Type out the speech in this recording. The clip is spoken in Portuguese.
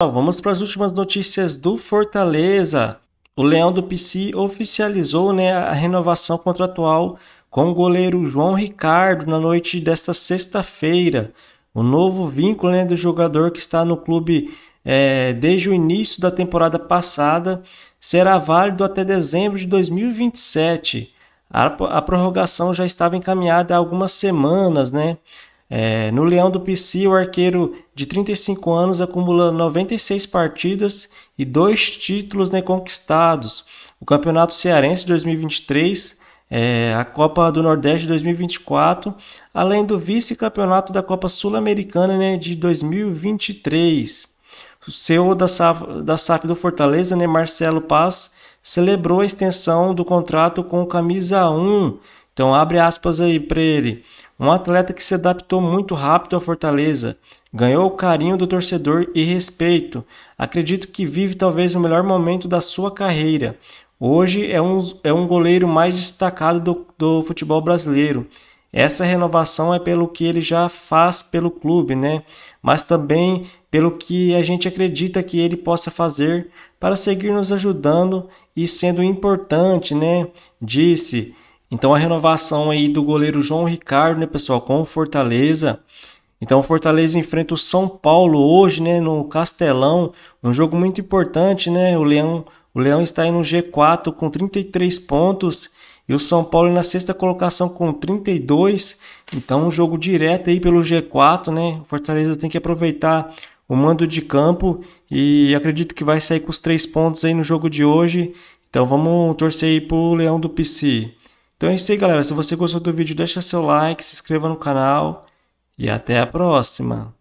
Vamos para as últimas notícias do Fortaleza. O Leão do PC oficializou né, a renovação contratual com o goleiro João Ricardo na noite desta sexta-feira. O novo vínculo né, do jogador que está no clube é, desde o início da temporada passada será válido até dezembro de 2027. A, a prorrogação já estava encaminhada há algumas semanas, né? É, no Leão do PC, o arqueiro de 35 anos acumula 96 partidas e dois títulos né, conquistados. O Campeonato Cearense de 2023, é, a Copa do Nordeste de 2024, além do vice-campeonato da Copa Sul-Americana né, de 2023. O CEO da SAF, da SAF do Fortaleza, né, Marcelo Paz, celebrou a extensão do contrato com o camisa 1. Então, abre aspas aí para ele. Um atleta que se adaptou muito rápido à Fortaleza, ganhou o carinho do torcedor e respeito. Acredito que vive talvez o melhor momento da sua carreira. Hoje é um, é um goleiro mais destacado do, do futebol brasileiro. Essa renovação é pelo que ele já faz pelo clube, né? Mas também pelo que a gente acredita que ele possa fazer para seguir nos ajudando e sendo importante, né? Disse. Então a renovação aí do goleiro João Ricardo, né, pessoal, com o Fortaleza. Então o Fortaleza enfrenta o São Paulo hoje, né, no Castelão, um jogo muito importante, né? O Leão, o Leão está aí no G4 com 33 pontos e o São Paulo na sexta colocação com 32. Então um jogo direto aí pelo G4, né? O Fortaleza tem que aproveitar o mando de campo e acredito que vai sair com os três pontos aí no jogo de hoje. Então vamos torcer aí pro Leão do PC. Então é isso aí, galera. Se você gostou do vídeo, deixa seu like, se inscreva no canal e até a próxima.